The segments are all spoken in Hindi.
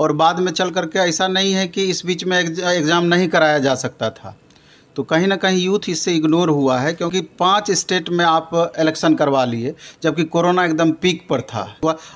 और बाद में चल करके ऐसा नहीं है कि इस बीच में एग्ज़ाम नहीं कराया जा सकता था तो कहीं ना कहीं यूथ इससे इग्नोर हुआ है क्योंकि पांच स्टेट में आप इलेक्शन करवा लिए जबकि कोरोना एकदम पीक पर था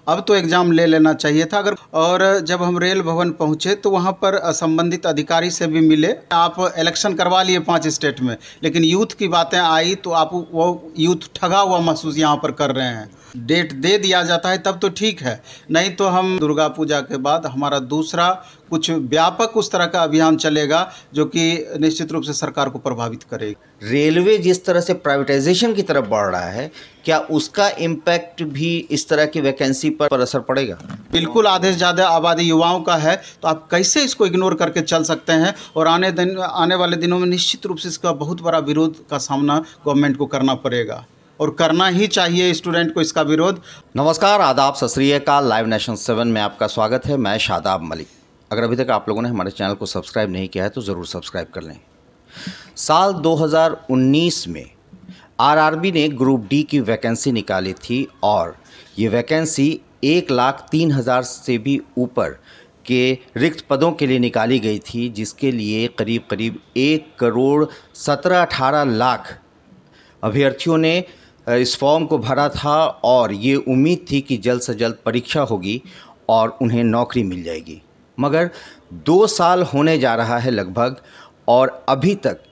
अब तो एग्ज़ाम ले लेना चाहिए था अगर और जब हम रेल भवन पहुंचे तो वहां पर संबंधित अधिकारी से भी मिले आप इलेक्शन करवा लिए पांच स्टेट में लेकिन यूथ की बातें आई तो आप वो यूथ ठगा हुआ महसूस यहाँ पर कर रहे हैं डेट दे दिया जाता है तब तो ठीक है नहीं तो हम दुर्गा पूजा के बाद हमारा दूसरा कुछ व्यापक उस तरह का अभियान चलेगा जो कि निश्चित रूप से सरकार को प्रभावित करेगी रेलवे जिस तरह से प्राइवेटाइजेशन की तरफ बढ़ रहा है क्या उसका इम्पैक्ट भी इस तरह की वैकेंसी पर, पर असर पड़ेगा बिल्कुल आधे से ज़्यादा आबादी युवाओं का है तो आप कैसे इसको इग्नोर करके चल सकते हैं और आने दिन आने वाले दिनों में निश्चित रूप से इसका बहुत बड़ा विरोध का सामना गवर्नमेंट को करना पड़ेगा और करना ही चाहिए स्टूडेंट को इसका विरोध नमस्कार आदाब सत लाइव नेशन सेवन में आपका स्वागत है मैं शादाब मलिक अगर अभी तक आप लोगों ने हमारे चैनल को सब्सक्राइब नहीं किया है तो ज़रूर सब्सक्राइब कर लें साल 2019 में आरआरबी ने ग्रुप डी की वैकेंसी निकाली थी और ये वैकेंसी एक लाख तीन हज़ार से भी ऊपर के रिक्त पदों के लिए निकाली गई थी जिसके लिए करीब करीब एक करोड़ सत्रह अठारह लाख अभ्यर्थियों ने इस फॉर्म को भरा था और ये उम्मीद थी कि जल्द से जल्द परीक्षा होगी और उन्हें नौकरी मिल जाएगी मगर दो साल होने जा रहा है लगभग और अभी तक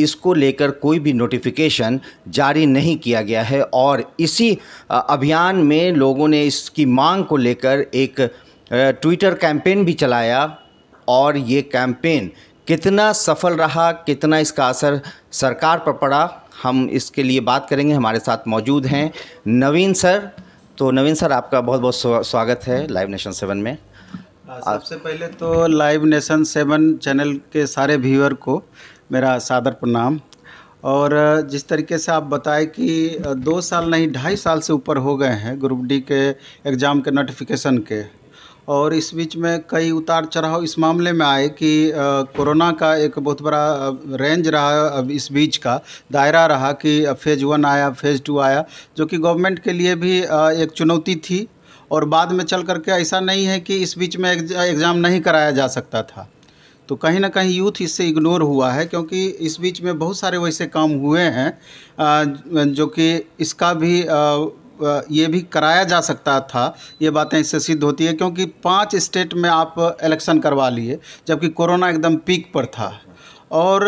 इसको लेकर कोई भी नोटिफिकेशन जारी नहीं किया गया है और इसी अभियान में लोगों ने इसकी मांग को लेकर एक ट्विटर कैंपेन भी चलाया और ये कैंपेन कितना सफल रहा कितना इसका असर सरकार पर पड़ा हम इसके लिए बात करेंगे हमारे साथ मौजूद हैं नवीन सर तो नवीन सर आपका बहुत बहुत स्वागत है लाइव नेशन सेवन में सबसे पहले तो लाइव नेशन सेवन चैनल के सारे व्यूअर को मेरा सादर प्रणाम और जिस तरीके से आप बताएं कि दो साल नहीं ढाई साल से ऊपर हो गए हैं ग्रुप डी के एग्ज़ाम के नोटिफिकेशन के और इस बीच में कई उतार चढ़ाव इस मामले में आए कि कोरोना का एक बहुत बड़ा रेंज रहा अब इस बीच का दायरा रहा कि फेज़ वन आया फेज़ टू आया जो कि गवर्नमेंट के लिए भी एक चुनौती थी और बाद में चल करके ऐसा नहीं है कि इस बीच में एग्ज़ाम नहीं कराया जा सकता था तो कहीं ना कहीं यूथ इससे इग्नोर हुआ है क्योंकि इस बीच में बहुत सारे वैसे काम हुए हैं जो कि इसका भी ये भी कराया जा सकता था ये बातें इससे सिद्ध होती है क्योंकि पांच स्टेट में आप इलेक्शन करवा लिए जबकि कोरोना एकदम पीक पर था और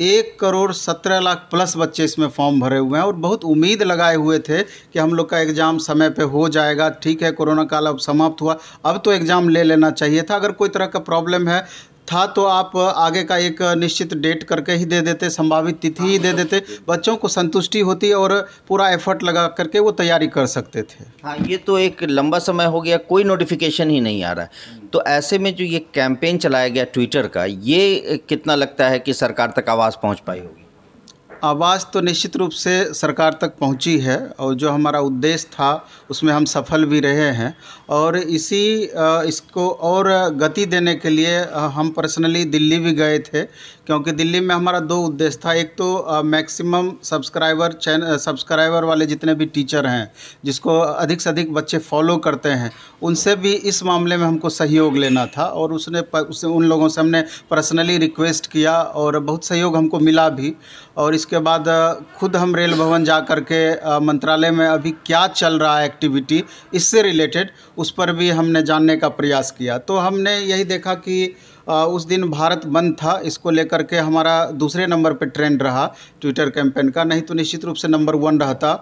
एक करोड़ सत्रह लाख प्लस बच्चे इसमें फॉर्म भरे हुए हैं और बहुत उम्मीद लगाए हुए थे कि हम लोग का एग्ज़ाम समय पे हो जाएगा ठीक है कोरोना काल अब समाप्त हुआ अब तो एग्ज़ाम ले लेना चाहिए था अगर कोई तरह का प्रॉब्लम है था तो आप आगे का एक निश्चित डेट करके ही दे देते संभावित तिथि ही दे देते बच्चों को संतुष्टि होती और पूरा एफर्ट लगा करके वो तैयारी कर सकते थे हाँ ये तो एक लंबा समय हो गया कोई नोटिफिकेशन ही नहीं आ रहा है तो ऐसे में जो ये कैंपेन चलाया गया ट्विटर का ये कितना लगता है कि सरकार तक आवाज़ पहुँच पाई होगी आवाज़ तो निश्चित रूप से सरकार तक पहुंची है और जो हमारा उद्देश्य था उसमें हम सफल भी रहे हैं और इसी इसको और गति देने के लिए हम पर्सनली दिल्ली भी गए थे क्योंकि दिल्ली में हमारा दो उद्देश्य था एक तो मैक्सिमम सब्सक्राइबर चैन सब्सक्राइबर वाले जितने भी टीचर हैं जिसको अधिक से अधिक बच्चे फॉलो करते हैं उनसे भी इस मामले में हमको सहयोग लेना था और उसने उसे उन लोगों से हमने पर्सनली रिक्वेस्ट किया और बहुत सहयोग हमको मिला भी और इसके बाद खुद हम रेल भवन जा कर के मंत्रालय में अभी क्या चल रहा है एक्टिविटी इससे रिलेटेड उस पर भी हमने जानने का प्रयास किया तो हमने यही देखा कि उस दिन भारत बंद था इसको लेकर के हमारा दूसरे नंबर पे ट्रेंड रहा ट्विटर कैंपेन का नहीं तो निश्चित रूप से नंबर वन रहता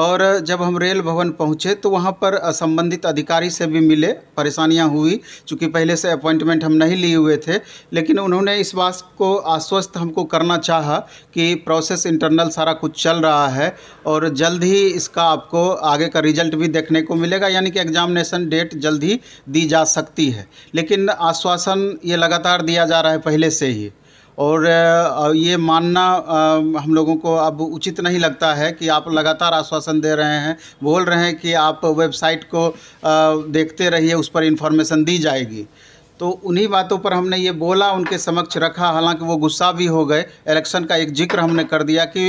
और जब हम रेल भवन पहुँचे तो वहाँ पर संबंधित अधिकारी से भी मिले परेशानियाँ हुई चूँकि पहले से अपॉइंटमेंट हम नहीं लिए हुए थे लेकिन उन्होंने इस बात को आश्वस्त हमको करना चाह कि प्रोसेस इंटरनल सारा कुछ चल रहा है और जल्द ही इसका आपको आगे का रिजल्ट भी देखने को मिलेगा यानी कि एग्जामिनेशन डेट जल्द ही दी जा सकती है लेकिन आश्वासन ये लगा लगातार दिया जा रहा है पहले से ही और ये मानना हम लोगों को अब उचित नहीं लगता है कि आप लगातार आश्वासन दे रहे हैं बोल रहे हैं कि आप वेबसाइट को देखते रहिए उस पर इंफॉर्मेशन दी जाएगी तो उन्हीं बातों पर हमने ये बोला उनके समक्ष रखा हालांकि वो गुस्सा भी हो गए इलेक्शन का एक जिक्र हमने कर दिया कि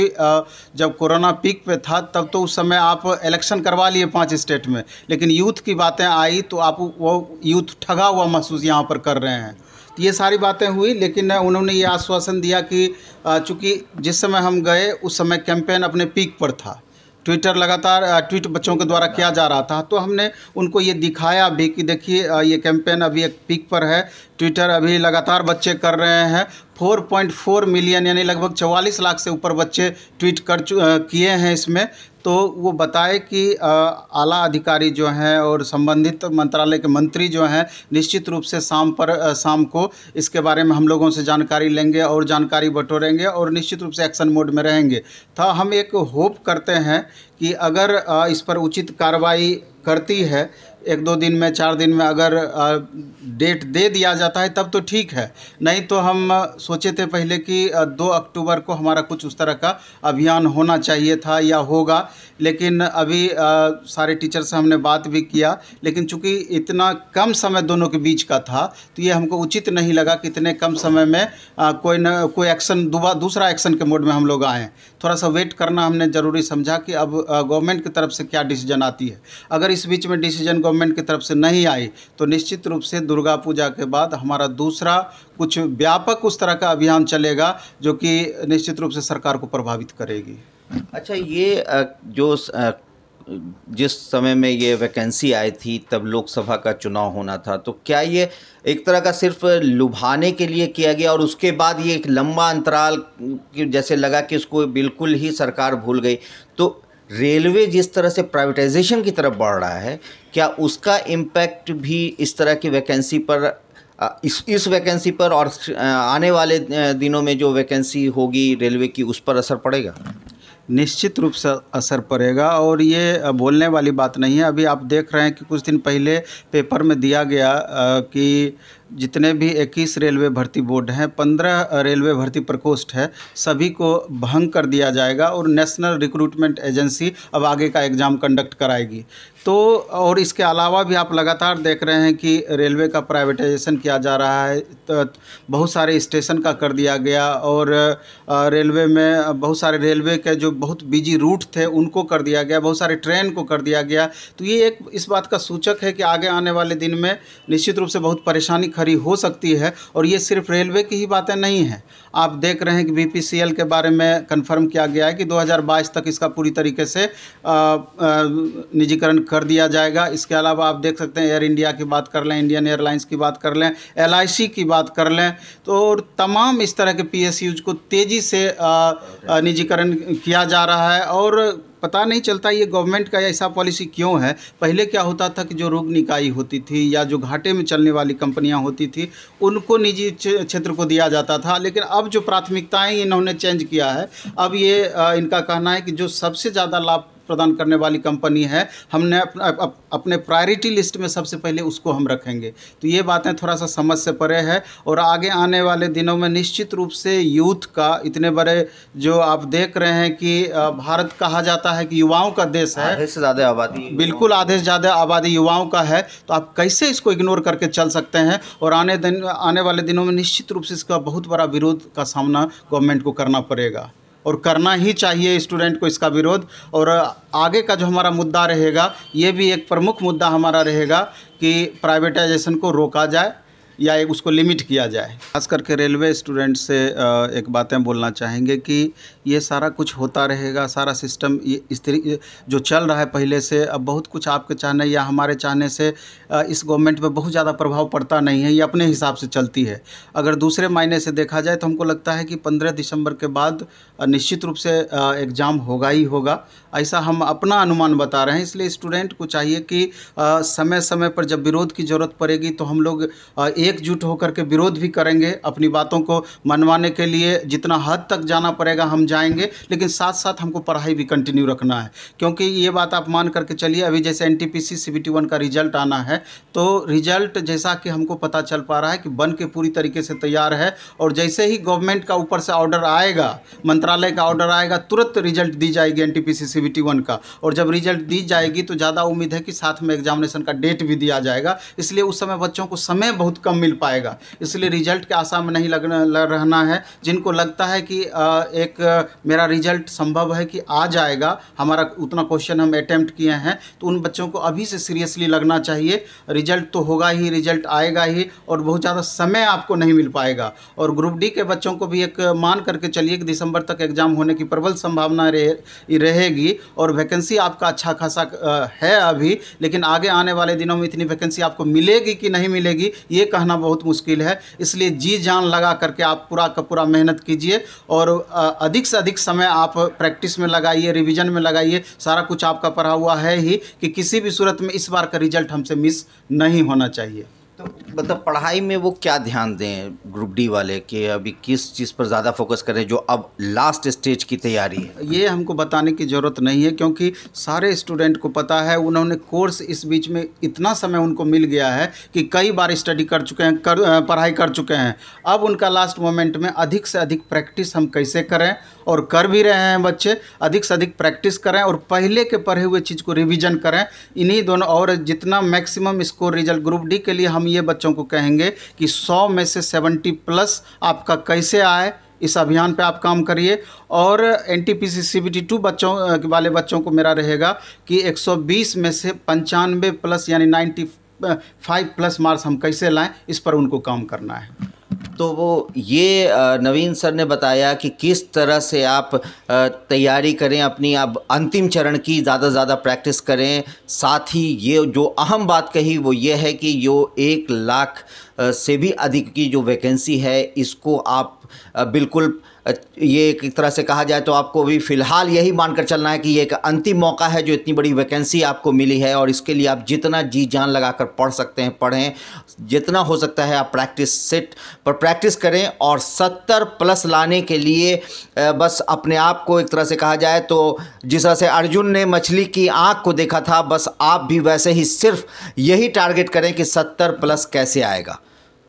जब कोरोना पीक पे था तब तो उस समय आप इलेक्शन करवा लिए पांच स्टेट में लेकिन यूथ की बातें आई तो आप वो यूथ ठगा हुआ महसूस यहाँ पर कर रहे हैं तो ये सारी बातें हुई लेकिन उन्होंने ये आश्वासन दिया कि चूँकि जिस समय हम गए उस समय कैंपेन अपने पीक पर था ट्विटर लगातार ट्वीट बच्चों के द्वारा किया जा रहा था तो हमने उनको ये दिखाया भी कि देखिए ये कैंपेन अभी एक पीक पर है ट्विटर अभी लगातार बच्चे कर रहे हैं 4.4 मिलियन यानी लगभग चवालीस लाख से ऊपर बच्चे ट्वीट कर किए हैं इसमें तो वो बताए कि आला अधिकारी जो हैं और संबंधित मंत्रालय के मंत्री जो हैं निश्चित रूप से शाम पर शाम को इसके बारे में हम लोगों से जानकारी लेंगे और जानकारी बटोरेंगे और निश्चित रूप से एक्शन मोड में रहेंगे तो हम एक होप करते हैं कि अगर इस पर उचित कार्रवाई करती है एक दो दिन में चार दिन में अगर डेट दे दिया जाता है तब तो ठीक है नहीं तो हम सोचे थे पहले कि दो अक्टूबर को हमारा कुछ उस तरह का अभियान होना चाहिए था या होगा लेकिन अभी सारे टीचर से हमने बात भी किया लेकिन चूंकि इतना कम समय दोनों के बीच का था तो ये हमको उचित नहीं लगा कि इतने कम समय में कोई न कोई एक्शन दोबारा दूसरा एक्शन के मोड में हम लोग आएँ थोड़ा सा वेट करना हमने ज़रूरी समझा कि अब गवर्नमेंट की तरफ से क्या डिसीजन आती है अगर इस बीच में डिसीजन गवर्नमेंट की तरफ से नहीं आई तो निश्चित रूप से दुर्गा पूजा के बाद हमारा दूसरा कुछ व्यापक उस तरह का अभियान चलेगा जो कि निश्चित रूप से सरकार को प्रभावित करेगी अच्छा ये जो जिस समय में ये वैकेंसी आई थी तब लोकसभा का चुनाव होना था तो क्या ये एक तरह का सिर्फ लुभाने के लिए किया गया और उसके बाद ये एक लंबा अंतराल जैसे लगा कि उसको बिल्कुल ही सरकार भूल गई तो रेलवे जिस तरह से प्राइवेटाइजेशन की तरफ बढ़ रहा है क्या उसका इम्पैक्ट भी इस तरह की वैकेंसी पर इस इस वैकेंसी पर और आने वाले दिनों में जो वैकेंसी होगी रेलवे की उस पर असर पड़ेगा निश्चित रूप से असर पड़ेगा और ये बोलने वाली बात नहीं है अभी आप देख रहे हैं कि कुछ दिन पहले पेपर में दिया गया कि जितने भी इक्कीस रेलवे भर्ती बोर्ड हैं पंद्रह रेलवे भर्ती प्रकोष्ठ है सभी को भंग कर दिया जाएगा और नेशनल रिक्रूटमेंट एजेंसी अब आगे का एग्ज़ाम कंडक्ट कराएगी तो और इसके अलावा भी आप लगातार देख रहे हैं कि रेलवे का प्राइवेटाइजेशन किया जा रहा है तो बहुत सारे स्टेशन का कर दिया गया और रेलवे में बहुत सारे रेलवे के जो बहुत बिजी रूट थे उनको कर दिया गया बहुत सारे ट्रेन को कर दिया गया तो ये एक इस बात का सूचक है कि आगे आने वाले दिन में निश्चित रूप से बहुत परेशानी खरी हो सकती है और ये सिर्फ रेलवे की ही बातें नहीं हैं आप देख रहे हैं कि बीपीसीएल के बारे में कंफर्म किया गया है कि 2022 तक इसका पूरी तरीके से निजीकरण कर दिया जाएगा इसके अलावा आप देख सकते हैं एयर इंडिया की बात कर लें इंडियन एयरलाइंस की बात कर लें एल की बात कर लें तो और तमाम इस तरह के पी को तेज़ी से निजीकरण किया जा रहा है और पता नहीं चलता ये गवर्नमेंट का ऐसा पॉलिसी क्यों है पहले क्या होता था कि जो रोग निकाय होती थी या जो घाटे में चलने वाली कंपनियां होती थी उनको निजी क्षेत्र को दिया जाता था लेकिन अब अब जो प्राथमिकताएं इन्होंने चेंज किया है अब ये इनका कहना है कि जो सबसे ज़्यादा लाभ प्रदान करने वाली कंपनी है हमने अप, अप, अपने प्रायोरिटी लिस्ट में सबसे पहले उसको हम रखेंगे तो ये बातें थोड़ा सा समझ से परे है और आगे आने वाले दिनों में निश्चित रूप से यूथ का इतने बड़े जो आप देख रहे हैं कि भारत कहा जाता है कि युवाओं का देश है आधे से ज़्यादा आबादी बिल्कुल आधे से ज़्यादा आबादी युवाओं का है तो आप कैसे इसको इग्नोर करके चल सकते हैं और आने दिन आने वाले दिनों में निश्चित रूप से इसका बहुत बड़ा विरोध का सामना गवर्नमेंट को करना पड़ेगा और करना ही चाहिए स्टूडेंट को इसका विरोध और आगे का जो हमारा मुद्दा रहेगा ये भी एक प्रमुख मुद्दा हमारा रहेगा कि प्राइवेटाइजेशन को रोका जाए या एक उसको लिमिट किया जाए खास करके रेलवे स्टूडेंट से एक बातें बोलना चाहेंगे कि ये सारा कुछ होता रहेगा सारा सिस्टम ये इस जो चल रहा है पहले से अब बहुत कुछ आपके चाहने या हमारे चाहने से इस गवर्नमेंट पे बहुत ज़्यादा प्रभाव पड़ता नहीं है ये अपने हिसाब से चलती है अगर दूसरे मायने से देखा जाए तो हमको लगता है कि पंद्रह दिसंबर के बाद निश्चित रूप से एग्ज़ाम होगा ही होगा ऐसा हम अपना अनुमान बता रहे हैं इसलिए स्टूडेंट को चाहिए कि समय समय पर जब विरोध की ज़रूरत पड़ेगी तो हम लोग एकजुट होकर के विरोध भी करेंगे अपनी बातों को मनवाने के लिए जितना हद तक जाना पड़ेगा हम जाएंगे लेकिन साथ साथ हमको पढ़ाई भी कंटिन्यू रखना है क्योंकि ये बात आप मान करके चलिए अभी जैसे N T P C C का रिजल्ट आना है तो रिजल्ट जैसा कि हमको पता चल पा रहा है कि बन के पूरी तरीके से तैयार है और जैसे ही गवर्नमेंट का ऊपर से ऑर्डर आएगा मंत्रालय का ऑर्डर आएगा तुरंत रिजल्ट दी जाएगी N T P C C का और जब रिजल्ट दी जाएगी तो ज़्यादा उम्मीद है कि साथ में एग्जामिनेशन का डेट भी दिया जाएगा इसलिए उस समय बच्चों को समय बहुत कम कम मिल पाएगा इसलिए रिजल्ट के आशा में नहीं लगना रहना है जिनको लगता है कि एक मेरा रिजल्ट संभव है कि आ जाएगा हमारा उतना क्वेश्चन हम अटैम्प्ट किए हैं तो उन बच्चों को अभी से सीरियसली लगना चाहिए रिजल्ट तो होगा ही रिजल्ट आएगा ही और बहुत ज़्यादा समय आपको नहीं मिल पाएगा और ग्रुप डी के बच्चों को भी एक मान करके चलिए कि दिसंबर तक एग्ज़ाम होने की प्रबल संभावना रहे रहेगी और वैकेंसी आपका अच्छा खासा है अभी लेकिन आगे आने वाले दिनों में इतनी वैकेंसी आपको मिलेगी कि नहीं मिलेगी ये कहना रहना बहुत मुश्किल है इसलिए जी जान लगा करके आप पूरा का पूरा मेहनत कीजिए और अधिक से अधिक समय आप प्रैक्टिस में लगाइए रिविज़न में लगाइए सारा कुछ आपका पढ़ा हुआ है ही कि किसी भी सूरत में इस बार का रिजल्ट हमसे मिस नहीं होना चाहिए तो मतलब पढ़ाई में वो क्या ध्यान दें ग्रुप डी वाले कि अभी किस चीज़ पर ज़्यादा फोकस करें जो अब लास्ट स्टेज की तैयारी है ये हमको बताने की ज़रूरत नहीं है क्योंकि सारे स्टूडेंट को पता है उन्होंने कोर्स इस बीच में इतना समय उनको मिल गया है कि कई बार स्टडी कर चुके हैं कर पढ़ाई कर चुके हैं अब उनका लास्ट मोमेंट में अधिक से अधिक प्रैक्टिस हम कैसे करें और कर भी रहे हैं बच्चे अधिक से अधिक प्रैक्टिस करें और पहले के पढ़े हुए चीज़ को रिविज़न करें इन्हीं दोनों और जितना maximum score result group D के लिए हम हम ये बच्चों को कहेंगे कि 100 में से 70 प्लस आपका कैसे आए इस अभियान पे आप काम करिए और N T P C C B T two बच्चों वाले बच्चों को मेरा रहेगा कि 120 में से पंचानवे प्लस यानी 95 प्लस मार्क्स हम कैसे लाएं इस पर उनको काम करना है तो वो ये नवीन सर ने बताया कि किस तरह से आप तैयारी करें अपनी आप अंतिम चरण की ज़्यादा से ज़्यादा प्रैक्टिस करें साथ ही ये जो अहम बात कही वो ये है कि जो एक लाख से भी अधिक की जो वैकेंसी है इसको आप बिल्कुल ये एक तरह से कहा जाए तो आपको अभी फ़िलहाल यही मानकर चलना है कि ये एक अंतिम मौका है जो इतनी बड़ी वैकेंसी आपको मिली है और इसके लिए आप जितना जी जान लगाकर पढ़ सकते हैं पढ़ें जितना हो सकता है आप प्रैक्टिस सेट पर प्रैक्टिस करें और सत्तर प्लस लाने के लिए बस अपने आप को एक तरह से कहा जाए तो जिस तरह से अर्जुन ने मछली की आँख को देखा था बस आप भी वैसे ही सिर्फ यही टारगेट करें कि सत्तर प्लस कैसे आएगा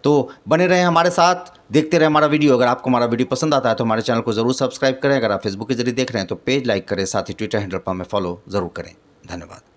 तो बने रहें हमारे साथ देखते रहे हमारा वीडियो अगर आपको हमारा वीडियो पसंद आता है तो हमारे चैनल को जरूर सब्सक्राइब करें अगर आप फेसबुक के जरिए देख रहे हैं तो पेज लाइक करें साथ ही ट्विटर हैंडल पर हमें फॉलो जरूर करें धन्यवाद